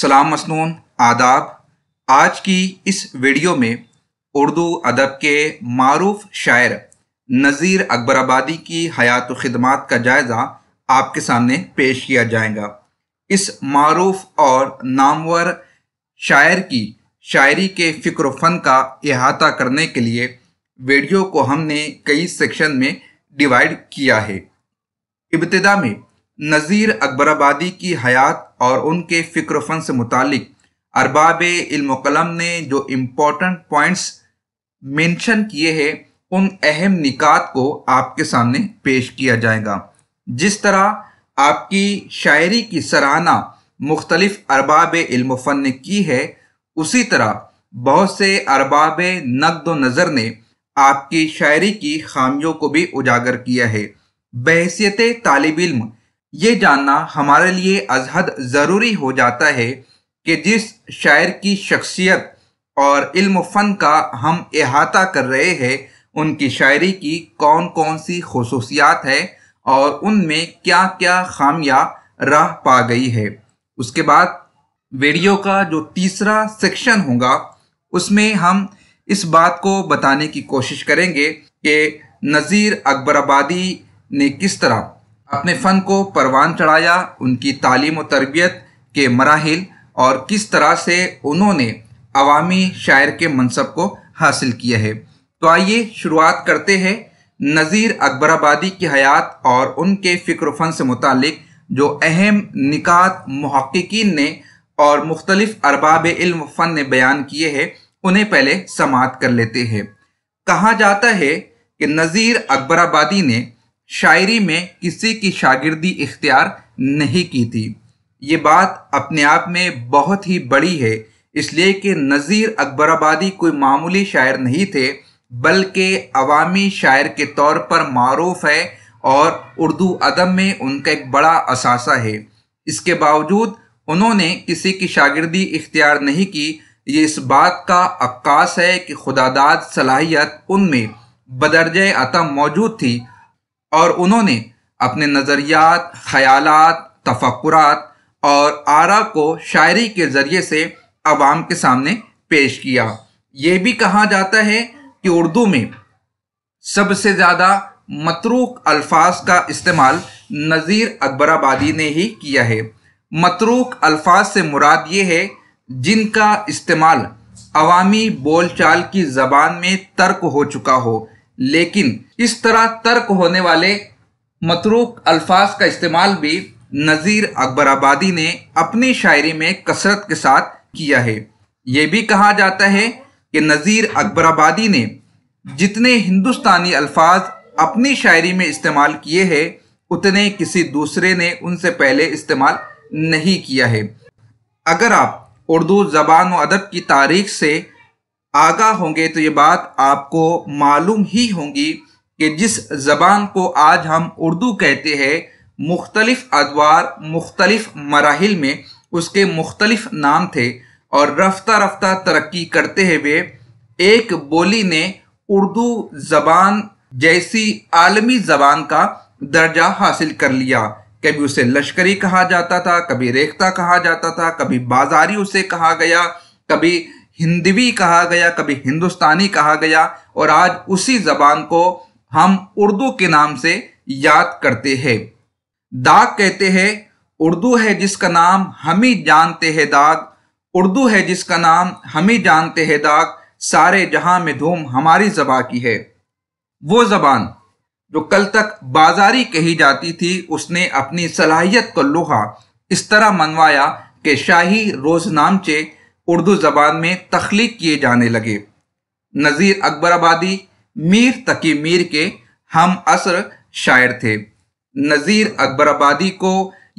सलाम मसनून आदाब आज की इस वीडियो में उर्दू अदब के मरूफ शायर नज़ीर अकबर आबादी की हयात ख़दमात का जायज़ा आपके सामने पेश किया जाएगा इस मरूफ और नामवर शायर की शायरी के फ़िक्र फ़न का अहाता करने के लिए वीडियो को हमने कई सेक्शन में डिवाइड किया है इब्तदा में नज़ीर अकबराबादी की हयात और उनके फ़िक्र फन से मुतक अरबाब इल्मकलम ने जो इम्पोर्टेंट पॉइंट्स मेंशन किए हैं उन अहम निकात को आपके सामने पेश किया जाएगा जिस तरह आपकी शायरी की सराहना मुख्तलिफ अरबाब फन ने की है उसी तरह बहुत से अरबाब नकद नज़र ने आपकी शायरी की खामियों को भी उजागर किया है बहसीत तालब इल्म ये जानना हमारे लिए अजहद ज़रूरी हो जाता है कि जिस शायर की शख्सियत और इल्म फ़न का हम अहाता कर रहे हैं उनकी शायरी की कौन कौन सी खसूसियात है और उनमें क्या क्या खामियां राह पा गई है उसके बाद वीडियो का जो तीसरा सेक्शन होगा उसमें हम इस बात को बताने की कोशिश करेंगे कि नज़ीर अकबर आबादी ने किस तरह अपने फ़न को परवान चढ़ाया उनकी तालीम और तरबियत के मराहल और किस तरह से उन्होंने अवामी शायर के मनसब को हासिल किया है तो आइए शुरुआत करते हैं नज़ीर अकबर आबादी की हयात और उनके फ़िक्र फ़न से मुतक जो अहम निकात महक्कीन ने और मुख्तलिफ अरबाब इल्म फ़न ने बयान किए हैं उन्हें पहले समात कर लेते हैं कहा जाता है कि नज़ीर अकबर आबादी ने शायरी में किसी की शागिर्दी इख्तियार नहीं की थी ये बात अपने आप में बहुत ही बड़ी है इसलिए कि नज़ीर अकबराबादी कोई मामूली शायर नहीं थे बल्कि अवामी शायर के तौर पर मरूफ है और उर्दू अदब में उनका एक बड़ा असासा है इसके बावजूद उन्होंने किसी की शागिर्दी इख्तियार नहीं की ये इस बात का अक्कास है कि खुदादाद सलाहियत उनमें बदरज अतम मौजूद थी और उन्होंने अपने नज़रियात ख़यालत तफक्रात और आरा को शायरी के ज़रिए से आवाम के सामने पेश किया ये भी कहा जाता है कि उर्दू में सबसे ज़्यादा मतरूक अल्फाज का इस्तेमाल नज़ीर अकबराबादी ने ही किया है मतरूक अल्फाज से मुराद ये है जिनका इस्तेमाल अवामी बोलचाल की ज़बान में तर्क हो चुका हो लेकिन इस तरह तर्क होने वाले मतरूक अल्फाज का इस्तेमाल भी नज़ीर अकबराबादी ने अपनी शायरी में कसरत के साथ किया है ये भी कहा जाता है कि नज़ीर अकबराबादी ने जितने हिंदुस्तानी अल्फाज अपनी शायरी में इस्तेमाल किए हैं उतने किसी दूसरे ने उनसे पहले इस्तेमाल नहीं किया है अगर आप उर्दू ज़बान व अदब की तारीख से आगा होंगे तो ये बात आपको मालूम ही होंगी कि जिस ज़बान को आज हम उर्दू कहते हैं मुख्तलिफ अदवार मुख्तलिफ मराहल में उसके मुख्तलिफ नाम थे और रफ्ता रफ्ता तरक्की करते हुए एक बोली ने उर्दू ज़बान जैसी आलमी ज़बान का दर्जा हासिल कर लिया कभी उसे लश्करी कहा जाता था कभी रेखता कहा जाता था कभी बाजारी उसे कहा गया कभी हिंदवी कहा गया कभी हिंदुस्तानी कहा गया और आज उसी जबान को हम उर्दू के नाम से याद करते हैं दाग कहते हैं उर्दू है जिसका नाम हम ही जानते हैं दाग उर्दू है जिसका नाम हम ही जानते हैं दाग सारे जहां में धूम हमारी जबा की है वो जबान जो कल तक बाजारी कही जाती थी उसने अपनी सलाहियत को लोहा इस तरह मनवाया कि शाही रोजनामचे उर्दू ज़बान में तख्लीक किए जाने लगे नज़ीर अकबर आबादी मीर तकी मीर के हम असर शायर थे नज़ीर अकबर आबादी को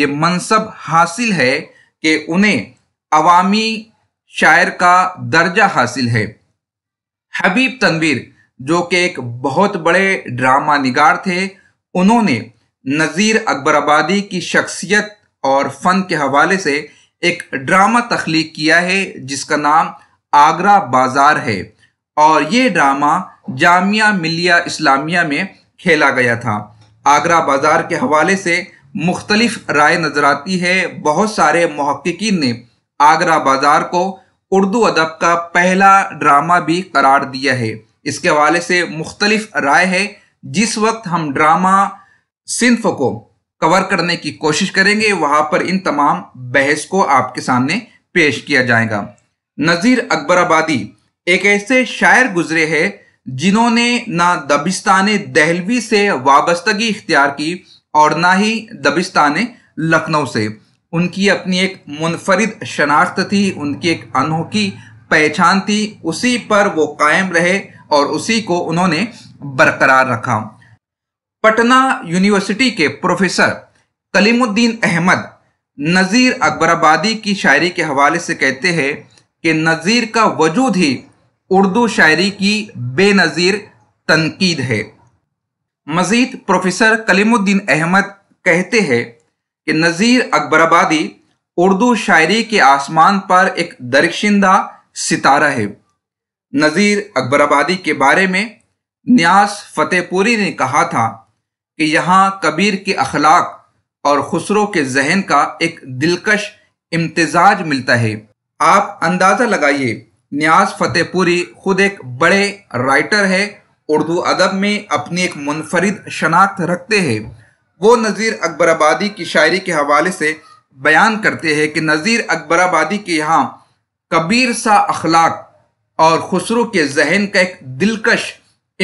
ये मनसब हासिल है कि उन्हें अवामी शायर का दर्जा हासिल है हबीब तनवीर जो कि एक बहुत बड़े ड्रामा निगार थे उन्होंने नज़ीर अकबर आबादी की शख्सियत और फ़न के हवाले से एक ड्रामा तख्लीक किया है जिसका नाम आगरा बाज़ार है और ये ड्रामा जामिया मिलिया इस्लामिया में खेला गया था आगरा बाज़ार के हवाले से मुख्तलिफ राय नज़र आती है बहुत सारे महक्कीन ने आगरा बाज़ार को उर्दू अदब का पहला ड्रामा भी करार दिया है इसके हवाले से मुख्तलिफ राय है जिस वक्त हम ड्रामा सिंफ को कवर करने की कोशिश करेंगे वहां पर इन तमाम बहस को आपके सामने पेश किया जाएगा नज़ीर अकबर आबादी एक ऐसे शायर गुजरे हैं जिन्होंने ना दबिस्तान दहलवी से वाबस्तगी इख्तियार की और ना ही दबिस्तान लखनऊ से उनकी अपनी एक मुनफरद शनाख्त थी उनकी एक अनोखी पहचान थी उसी पर वो कायम रहे और उसी को उन्होंने बरकरार रखा पटना यूनिवर्सिटी के प्रोफेसर कलीमुद्दीन अहमद नज़ीर अकबराबादी की शायरी के हवाले से कहते हैं कि नज़ीर का वजूद ही उर्दू शायरी की बेनज़ीर तनकीद है मज़ीद प्रोफेसर कलीमुद्दीन अहमद कहते हैं कि नज़ीर अकबराबादी उर्दू शायरी के आसमान पर एक दरकशिंदा सितारा है नज़ीर अकबराबादी के बारे में न्यास फतेहपुरी ने कहा था कि यहाँ कबीर के अखलाक और खुसरो के जहन का एक दिलकश इम्तजाज मिलता है आप अंदाज़ा लगाइए न्याज फतेहपुरी खुद एक बड़े राइटर है उर्दू अदब में अपनी एक मुनफरद शनाख्त रखते हैं वो नज़ीर अकबराबादी की शायरी के हवाले से बयान करते हैं कि नज़ीर अकबराबादी के यहाँ कबीर सा अखलाक और खुसरू के जहन का एक दिलकश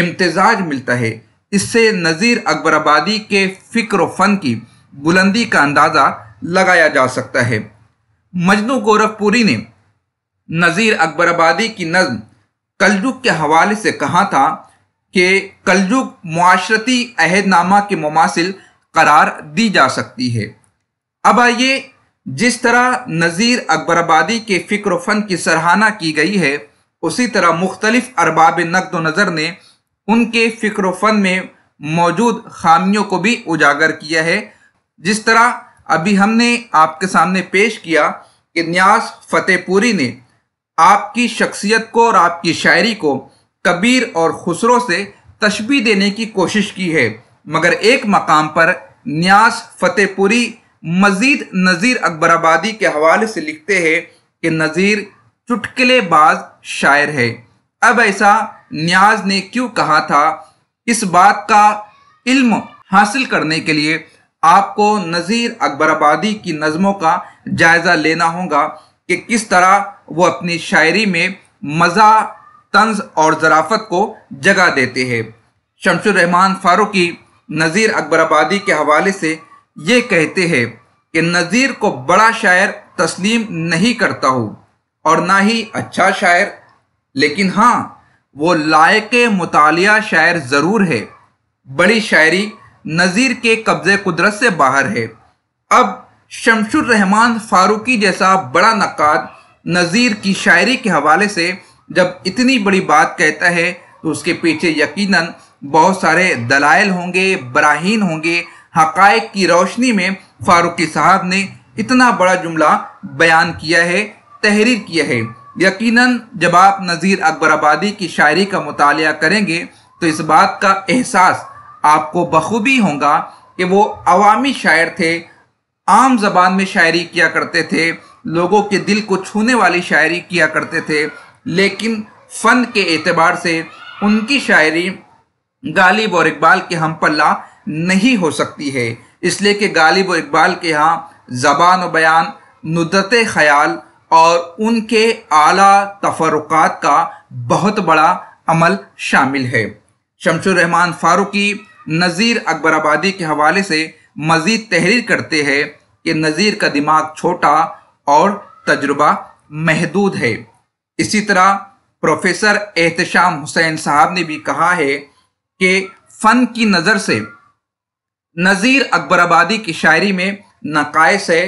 इम्तजाज मिलता है इससे नज़ीर अकबराबादी के फ़िक्र फ़न की बुलंदी का अंदाज़ा लगाया जा सकता है मजनू गोरखपुरी ने नज़ीर अकबराबादी की नज़म कलजुग के हवाले से कहा था कि कलजुग माशरती अहदनामा के मुमासिल करार दी जा सकती है अब आइए जिस तरह नज़ीर अकबराबादी के फ़िक्र फ़न की सराहना की गई है उसी तरह मुख्तलिफ अरबाब नकद नज़र ने उनके फ़िक्र फन में मौजूद खामियों को भी उजागर किया है जिस तरह अभी हमने आपके सामने पेश किया कि न्यास फतेहपुरी ने आपकी शख्सियत को और आपकी शायरी को कबीर और खुसरो से तशबी देने की कोशिश की है मगर एक मकाम पर न्यास फतेहपुरी मजीद नज़ीर अकबराबादी के हवाले से लिखते हैं कि नज़ीर चुटकलेबाज शायर है अब ऐसा न्याज ने क्यों कहा था इस बात का इल्म हासिल करने के लिए आपको नज़ीर अकबराबादी की नज़मों का जायज़ा लेना होगा कि किस तरह वो अपनी शायरी में मज़ा तंज और ज़राफत को जगह देते हैं शमशुररहमान फारूकी नज़ीर अकबराबादी के हवाले से ये कहते हैं कि नज़ीर को बड़ा शायर तस्लीम नहीं करता हूँ और ना ही अच्छा शायर लेकिन हाँ वो लायक मुतालिया शायर ज़रूर है बड़ी शायरी नज़ीर के कब्ज़े कुदरत से बाहर है अब शमशुर रहमान फारूकी जैसा बड़ा नक़ाद नज़ीर की शायरी के हवाले से जब इतनी बड़ी बात कहता है तो उसके पीछे यकीनन बहुत सारे दलाइल होंगे बराहीन होंगे हकायक की रोशनी में फारूकी साहब ने इतना बड़ा जुमला बयान किया है तहरीर किया है यकीनन जब आप नज़ीर अकबर आबादी की शायरी का मुताल करेंगे तो इस बात का एहसास आपको बखूबी होगा कि वो अवामी शायर थे आम जबान में शायरी किया करते थे लोगों के दिल को छूने वाली शायरी किया करते थे लेकिन फ़न के एतबार से उनकी शायरी गालिब और इकबाल के हम पल्ला नहीं हो सकती है इसलिए कि गालिब और इकबाल के यहाँ ज़बान व बयान नुदत ख्याल और उनके आला तफरुक़ात का बहुत बड़ा अमल शामिल है रहमान फारूकी नज़ीर अकबराबादी के हवाले से मज़ीद तहरीर करते हैं कि नज़ीर का दिमाग छोटा और तजुर्बा महदूद है इसी तरह प्रोफेसर एहतशाम हुसैन साहब ने भी कहा है कि फ़न की नज़र से नज़ीर अकबराबादी की शायरी में नकायस है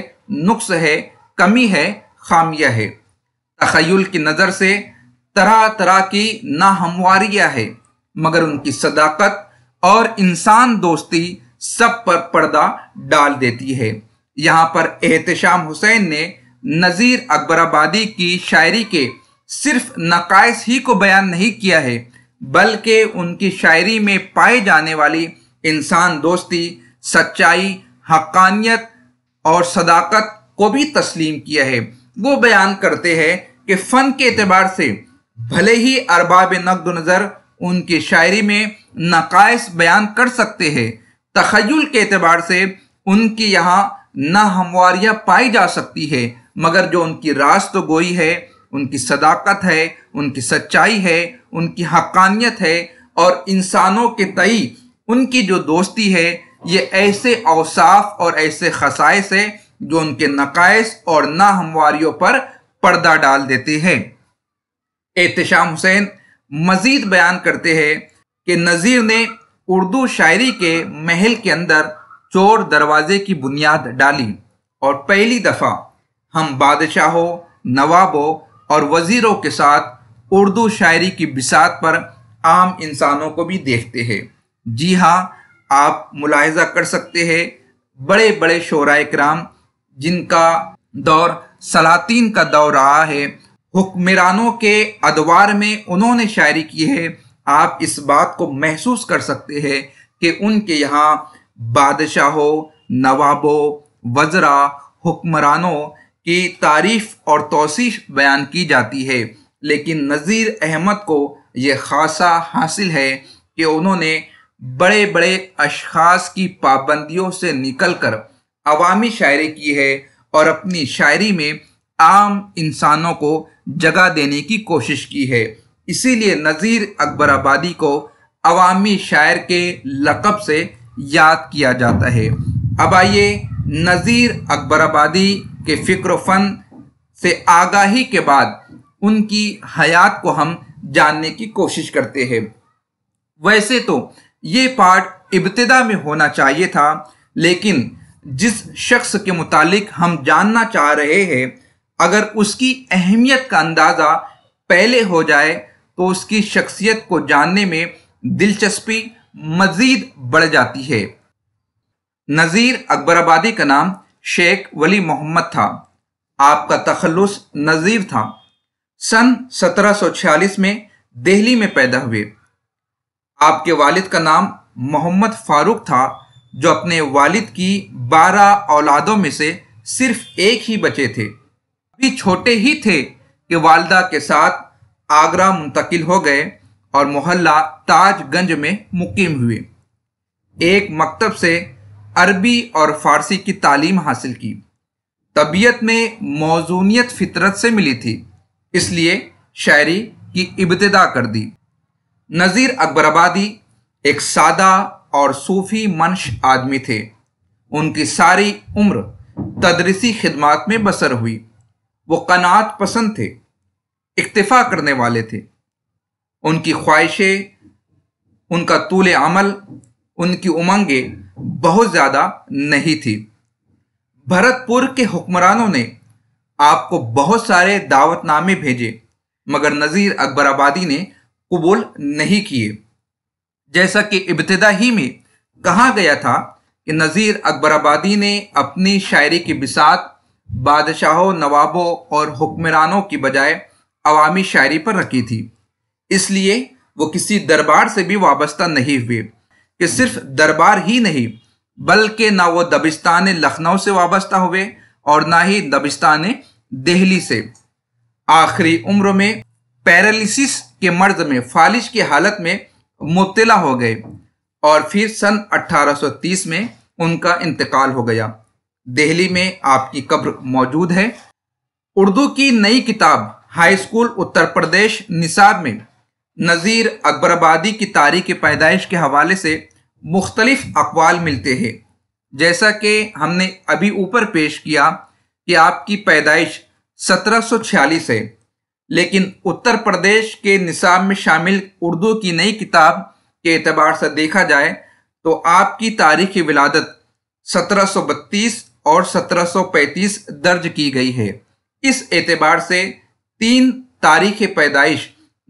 नुस्ख़ है कमी है खामियां है तखयल की नज़र से तरह तरह की नाहमवारियाँ है मगर उनकी सदाकत और इंसान दोस्ती सब पर पर्दा डाल देती है यहाँ पर एहतशाम हुसैन ने नज़ीर अकबराबादी की शायरी के सिर्फ नकायस ही को बयान नहीं किया है बल्कि उनकी शायरी में पाए जाने वाली इंसान दोस्ती सच्चाई हकानियत और सदाकत को भी तस्लीम किया है वो बयान करते हैं कि फ़न के अतबार से भले ही अरबाब नकद नज़र उनकी शायरी में नकायस बयान कर सकते हैं तखयल के अतबार से उनकी यहाँ नाहमवारियाँ पाई जा सकती है मगर जो उनकी रास्त तो गोई है उनकी सदाकत है उनकी सच्चाई है उनकी हकानियत है और इंसानों के तई उनकी जो दोस्ती है ये ऐसे अवसाफ और ऐसे खसाइस है जो उनके नकाइस और नाहमवारियों पर पर्दा डाल देते हैं एहतशाम हुसैन मजीद बयान करते हैं कि नज़ीर ने उर्दू शायरी के महल के अंदर चोर दरवाजे की बुनियाद डाली और पहली दफ़ा हम बादशाहों नवाबों और वज़ीरों के साथ उर्दू शायरी की बिसात पर आम इंसानों को भी देखते हैं जी हाँ आप मुलाहजा कर सकते हैं बड़े बड़े शोरा कराम जिनका दौर सलातीन का दौर रहा है हुक्मरानों के अदवार में उन्होंने शायरी की है आप इस बात को महसूस कर सकते हैं कि उनके यहाँ बादशाहों नवाबों वजरा हुक्मरानों की तारीफ और तोसीफ बयान की जाती है लेकिन नज़ीर अहमद को ये खासा हासिल है कि उन्होंने बड़े बड़े अशखास की पाबंदियों से निकलकर अवामी शायरी की है और अपनी शायरी में आम इंसानों को जगह देने की कोशिश की है इसीलिए नज़ीर अकबर आबादी को अवामी शायर के लकब से याद किया जाता है अब आइए नज़ीर अकबर आबादी के फ़िक्र फन से आगाही के बाद उनकी हयात को हम जानने की कोशिश करते हैं वैसे तो ये पार्ट इब्तदा में होना चाहिए था लेकिन जिस शख्स के मुतालिक हम जानना चाह रहे हैं अगर उसकी अहमियत का अंदाज़ा पहले हो जाए तो उसकी शख्सियत को जानने में दिलचस्पी मज़ीद बढ़ जाती है नज़ीर अकबराबादी का नाम शेख वली मोहम्मद था आपका तखलस नज़ीर था सन 1746 में दिल्ली में पैदा हुए आपके वालिद का नाम मोहम्मद फारूक था जो अपने वालिद की बारह औलादों में से सिर्फ एक ही बचे थे अभी छोटे ही थे कि वालदा के साथ आगरा मुंतकिल हो गए और मोहल्ला ताजगंज में मुकीम हुए एक मकतब से अरबी और फारसी की तालीम हासिल की तबीयत में मौजूनीत फितरत से मिली थी इसलिए शायरी की इब्तदा कर दी नज़ीर अकबर आबादी एक सादा और सूफी मंश आदमी थे उनकी सारी उम्र तदरीसी खिदमात में बसर हुई वो कनात पसंद थे इक्तफा करने वाले थे उनकी ख्वाहिशें उनका तूल अमल उनकी उमंगें बहुत ज़्यादा नहीं थी भरतपुर के हुक्मरानों ने आपको बहुत सारे दावतनामे भेजे मगर नज़ीर अकबर आबादी ने कबूल नहीं किए जैसा कि इब्तदा ही में कहा गया था कि नज़ीर अकबराबादी ने अपनी शायरी की बिसात बादशाहों नवाबों और हुक्मरानों की बजाय अवामी शायरी पर रखी थी इसलिए वो किसी दरबार से भी वाबस्ता नहीं हुए कि सिर्फ दरबार ही नहीं बल्कि ना वो दबिस्तान लखनऊ से वाबस्ता हुए और ना ही दबिस्तान दिल्ली से आखिरी उम्र में पैरालिसिस के मर्ज में फालिश की हालत में मुबतला हो गए और फिर सन 1830 में उनका इंतकाल हो गया दिल्ली में आपकी कब्र मौजूद है उर्दू की नई किताब हाई स्कूल उत्तर प्रदेश निसाब में नज़ीर आबादी की तारीख पैदाइश के हवाले से मुख्तलिफ अकवाल मिलते हैं जैसा कि हमने अभी ऊपर पेश किया कि आपकी पैदाइश 1746 है लेकिन उत्तर प्रदेश के निसाब में शामिल उर्दू की नई किताब के अतबार से देखा जाए तो आपकी तारीख विलादत 1732 और 1735 दर्ज की गई है इस एतबार से तीन तारीख पैदाइश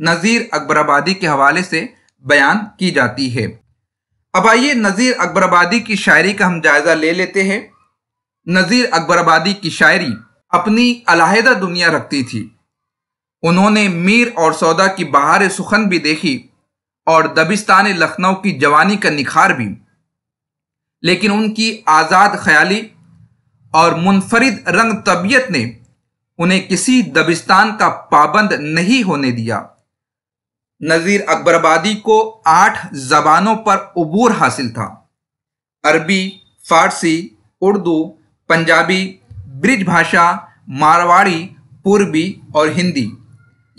नज़ीर अकबराबादी के हवाले से बयान की जाती है अब आइए नज़ीर अकबराबादी की शायरी का हम जायज़ा ले लेते हैं नज़ीर अकबराबादी की शायरी अपनी अलाहदा दुनिया रखती थी उन्होंने मीर और सौदा की बहार सुखन भी देखी और दबिस्तान लखनऊ की जवानी का निखार भी लेकिन उनकी आज़ाद ख्याली और मुनफरद रंग तबीयत ने उन्हें किसी दबिस्तान का पाबंद नहीं होने दिया नज़ीर अकबरबादी को आठ जबानों पर अबूर हासिल था अरबी फारसी उर्दू पंजाबी ब्रिज भाषा मारवाड़ी पूर्वी और हिंदी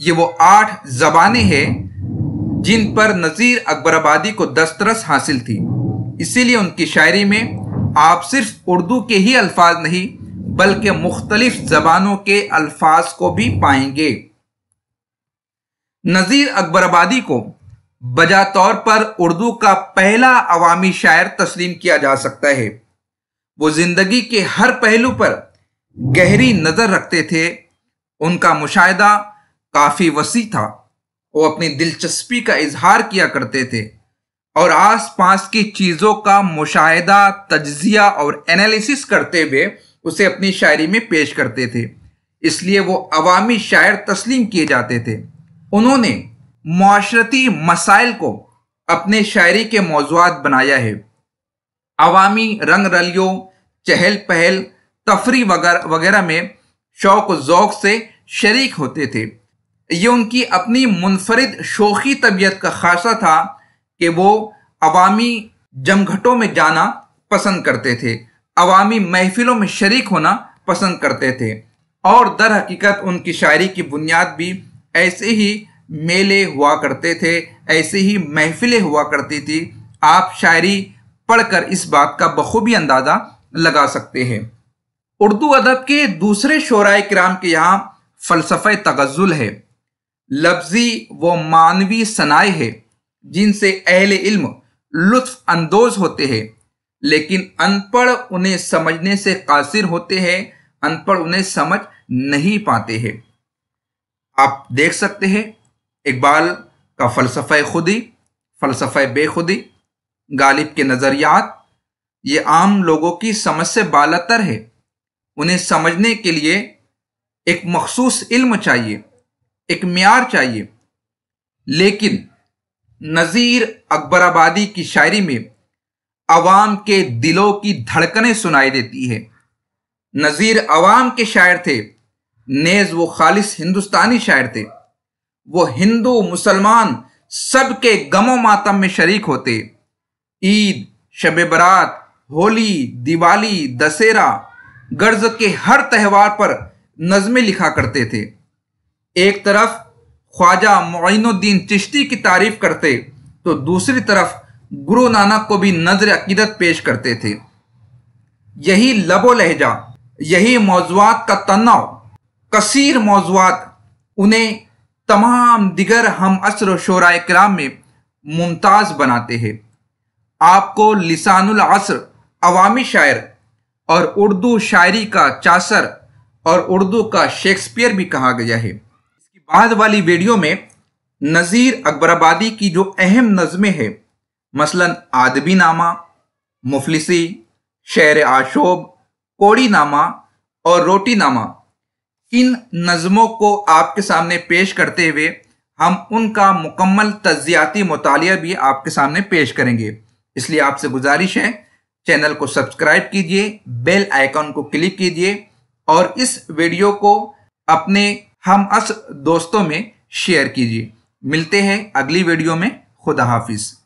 ये वो आठ जबानें हैं जिन पर नज़ीर अकबर आबादी को दस्तरस हासिल थी इसीलिए उनकी शायरी में आप सिर्फ उर्दू के ही अल्फाज नहीं बल्कि मुख्तलिफ जबानों के अल्फाज को भी पाएंगे नज़ीर अकबर आबादी को बजा तौर पर उर्दू का पहला अवामी शायर तस्लीम किया जा सकता है वो ज़िंदगी के हर पहलू पर गहरी नज़र रखते थे उनका मुशाह काफ़ी वसी था वो अपनी दिलचस्पी का इजहार किया करते थे और आसपास की चीज़ों का मुशाहिदा तजिया और एनालिसिस करते हुए उसे अपनी शायरी में पेश करते थे इसलिए वो अवामी शायर तस्लीम किए जाते थे उन्होंने माशरती मसाइल को अपने शायरी के मौजूद बनाया है अवामी रंग रलियों चहल पहल तफरी वगैरह में शौक ओक से शरीक होते थे ये उनकी अपनी मुनफरद शोखी तबीयत का खासा था कि वो अवामी जमघटों में जाना पसंद करते थे अवामी महफिलों में शरीक होना पसंद करते थे और दर हकीकत उनकी शायरी की बुनियाद भी ऐसे ही मेले हुआ करते थे ऐसे ही महफिलें हुआ करती थी आप शायरी पढ़कर इस बात का बखूबी अंदाज़ा लगा सकते हैं उर्दू अदब के दूसरे शराय कराम के यहाँ फ़लसफ़ तगज़ुल है लफ्जी व मानवी सनाए है जिनसे अहल इल्म लुत्फ अंदोज होते हैं लेकिन अनपढ़ उन्हें समझने से कासिर होते हैं अनपढ़ उन्हें समझ नहीं पाते हैं आप देख सकते हैं इकबाल का फ़लसफ़ा खुदी फ़लसफा बेखुदी गालिब के नज़रियात ये आम लोगों की समझ से बालतर है उन्हें समझने के लिए एक मखसूस इल्म चाहिए एक मैार चाहिए लेकिन नज़ीर अकबराबादी की शायरी में अवाम के दिलों की धड़कने सुनाई देती है नज़ीर अवाम के शायर थे नेज़ वो खालिश हिंदुस्तानी शायर थे वो हिंदू मुसलमान सब के गमो मातम में शरीक होते ईद शब बरात होली दिवाली दशहरा गर्ज के हर त्यौहार पर नज़में लिखा करते थे एक तरफ ख्वाजा मोइनुद्दीन चिश्ती की तारीफ करते तो दूसरी तरफ गुरु नानक को भी नजर अकीदत पेश करते थे यही लबो लहजा यही मौजूद का तनाव कसीर मौजूद उन्हें तमाम दिगर हम असर शराय कराम में मुमताज़ बनाते हैं आपको लिसानुल असर अवामी शायर और उर्दू शायरी का चासर और उर्दू का शेक्सपियर भी कहा गया है बाद वाली वीडियो में नज़ीर अकबराबादी की जो अहम नज़में हैं मसलन आदबी नामा मुफलिसी शेर आशोब कोड़ी नामा और रोटी नामा इन नज़मों को आपके सामने पेश करते हुए हम उनका मुकम्मल तजियाती मताल भी आपके सामने पेश करेंगे इसलिए आपसे गुजारिश है चैनल को सब्सक्राइब कीजिए बेल आइकॉन को क्लिक कीजिए और इस वीडियो को अपने हम अस दोस्तों में शेयर कीजिए मिलते हैं अगली वीडियो में खुदा हाफिज़